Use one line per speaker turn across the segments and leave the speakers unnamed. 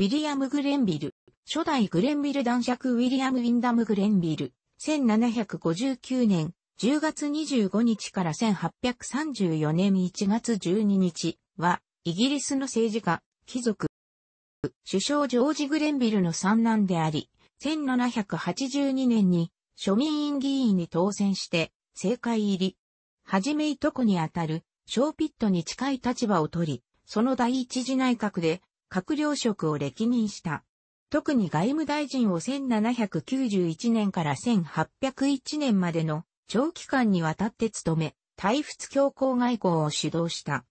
ウィリアム・グレンビル、初代グレンビル男爵ウィリアム・ウィンダム・グレンビル、1759年10月25日から1834年1月12日は、イギリスの政治家、貴族、首相ジョージ・グレンビルの三男であり、1782年に庶民院議員に当選して、政界入り。はじめいとこにあたる、ショーピットに近い立場を取り、その第一次内閣で閣僚職を歴任した。特に外務大臣を1791年から1801年までの長期間にわたって務め、退仏教皇外交を指導した。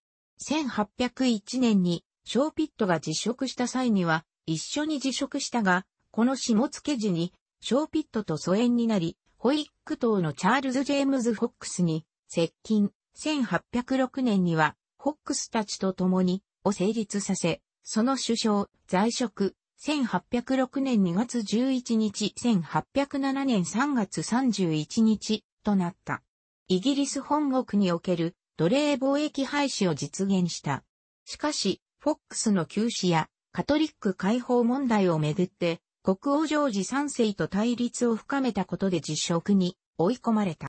1801年にショーピットが辞職した際には一緒に辞職したが、この下付時にショーピットと疎遠になり、ホイック島のチャールズ・ジェームズ・フォックスに接近。1806年には、ホックスたちと共に、を成立させ、その首相、在職、1806年2月11日、1807年3月31日となった。イギリス本国における奴隷貿易廃止を実現した。しかし、フォックスの休止やカトリック解放問題をめぐって、国王ジョージ3世と対立を深めたことで実職に追い込まれた。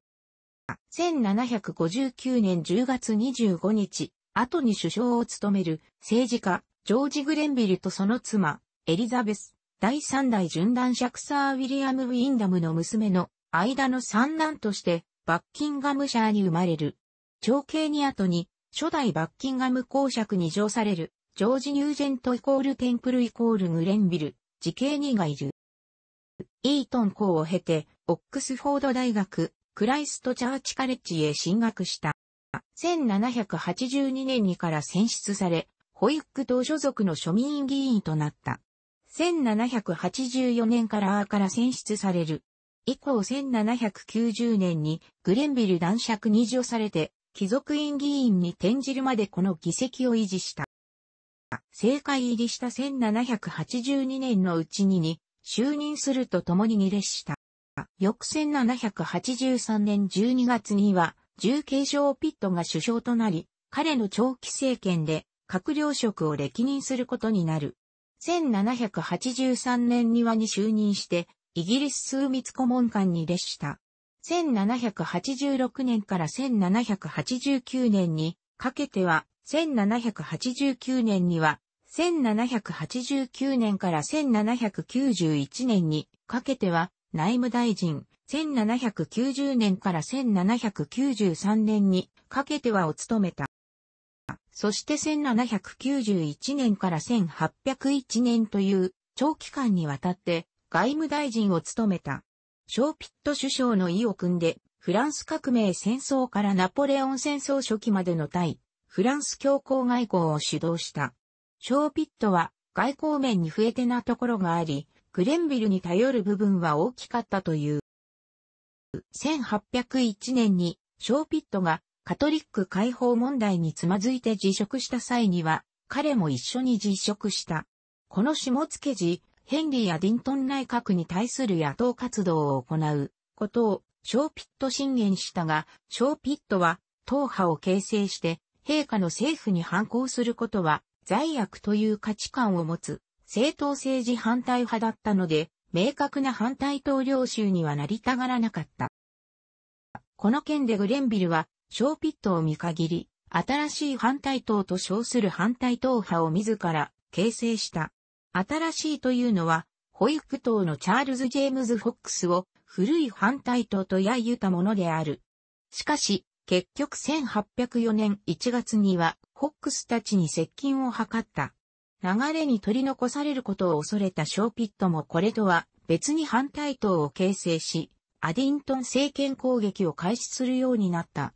1759年10月25日、後に首相を務める政治家、ジョージ・グレンビルとその妻、エリザベス、第三代シャクサー・ウィリアム・ウィンダムの娘の間の三男として、バッキンガムシャーに生まれる。長兄に後に、初代バッキンガム公爵に乗される、ジョージ・ニュージェントイコールテンプルイコールグレンビル、時系2がいる。イートン校を経て、オックスフォード大学、クライストチャーチカレッジへ進学した。1782年にから選出され、ホイック党所属の庶民議員となった。1784年からアーから選出される。以降1790年にグレンビル男爵に除されて、貴族院議員に転じるまでこの議席を維持した。政界入りした1782年のうちにに就任するとともに二列した。翌1783年12月には、重慶症ピットが首相となり、彼の長期政権で閣僚職を歴任することになる。1783年にはに就任して、イギリス数密顧問官に列した。1786年から1789年にかけては、1789年には、1789年から1791年にかけては内務大臣、1790年から1793年にかけてはを務めた。そして1791年から1801年という長期間にわたって外務大臣を務めた。ショーピット首相の意を組んで、フランス革命戦争からナポレオン戦争初期までの対、フランス強硬外交を主導した。ショーピットは外交面に不得手なところがあり、グレンビルに頼る部分は大きかったという。1801年にショーピットがカトリック解放問題につまずいて辞職した際には、彼も一緒に辞職した。この下野時、ヘンリー・アディントン内閣に対する野党活動を行うことをショーピット進言したが、ショーピットは党派を形成して陛下の政府に反抗することは罪悪という価値観を持つ政党政治反対派だったので、明確な反対党領集にはなりたがらなかった。この件でグレンビルは小ピットを見限り、新しい反対党と称する反対党派を自ら形成した。新しいというのは、保育党のチャールズ・ジェームズ・フォックスを古い反対党と揶揄たものである。しかし、結局1804年1月には、フォックスたちに接近を図った。流れに取り残されることを恐れたショーピットもこれとは別に反対党を形成し、アディントン政権攻撃を開始するようになった。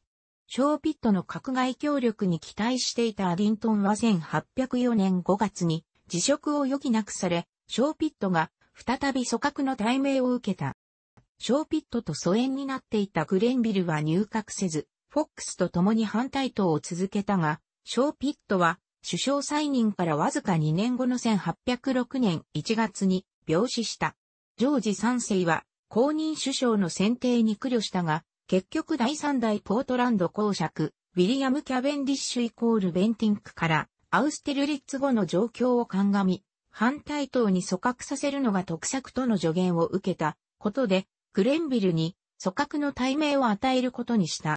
ショーピットの閣外協力に期待していたアディントンは1804年5月に辞職を余儀なくされ、ショーピットが再び組閣の対面を受けた。ショーピットと疎遠になっていたグレンビルは入閣せず、フォックスと共に反対党を続けたが、ショーピットは首相再任からわずか2年後の1806年1月に病死した。ジョージ3世は公認首相の選定に苦慮したが、結局第3代ポートランド公爵、ウィリアム・キャベンディッシュイコールベンティンクから、アウステルリッツ後の状況を鑑み、反対党に組閣させるのが特策との助言を受けたことで、グレンビルに組閣の対名を与えることにした。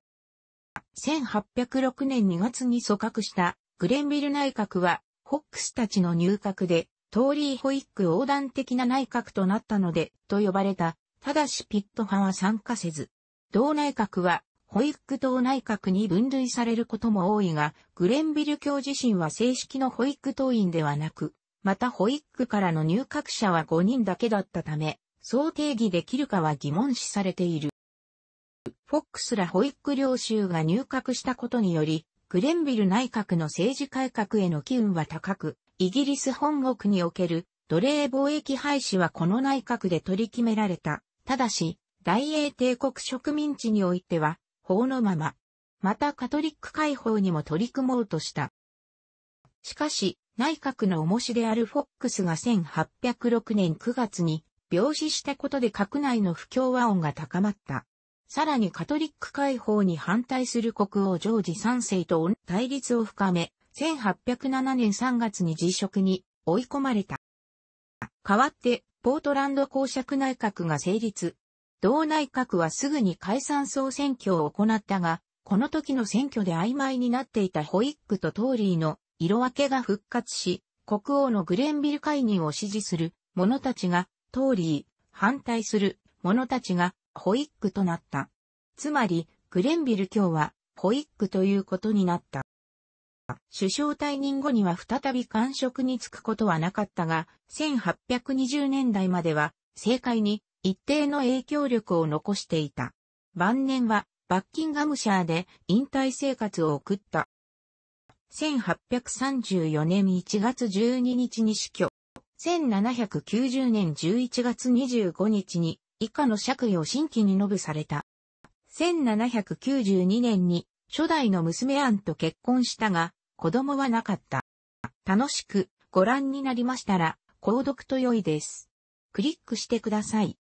1806年2月に組閣したグレンビル内閣は、ホックスたちの入閣で、トーリー・ホイック横断的な内閣となったので、と呼ばれた。ただしピット派は参加せず、同内閣は、ホイック党内閣に分類されることも多いが、グレンビル教自身は正式のホイック党員ではなく、またホイックからの入閣者は5人だけだったため、そう定義できるかは疑問視されている。フォックスらホイック領収が入閣したことにより、グレンビル内閣の政治改革への機運は高く、イギリス本国における奴隷貿易廃止はこの内閣で取り決められた。ただし、大英帝国植民地においては、法のまま。またカトリック解放にも取り組もうとした。しかし、内閣の重しであるフォックスが1806年9月に病死したことで閣内の不協和音が高まった。さらにカトリック解放に反対する国王ジョージ3世と対立を深め、1807年3月に辞職に追い込まれた。代わって、ポートランド公爵内閣が成立、同内閣はすぐに解散総選挙を行ったが、この時の選挙で曖昧になっていたホイックとトーリーの色分けが復活し、国王のグレンビル解任を支持する者たちがトーリー、反対する者たちがホイックとなった。つまり、グレンビル卿はホイックということになった。首相退任後には再び官職に就くことはなかったが、1820年代までは政界に一定の影響力を残していた。晩年はバッキンガムシャーで引退生活を送った。1834年1月12日に死去。1790年11月25日に以下の爵位を新規に述べされた。1792年に初代の娘アンと結婚したが、子供はなかった。楽しくご覧になりましたら、購読と良いです。クリックしてください。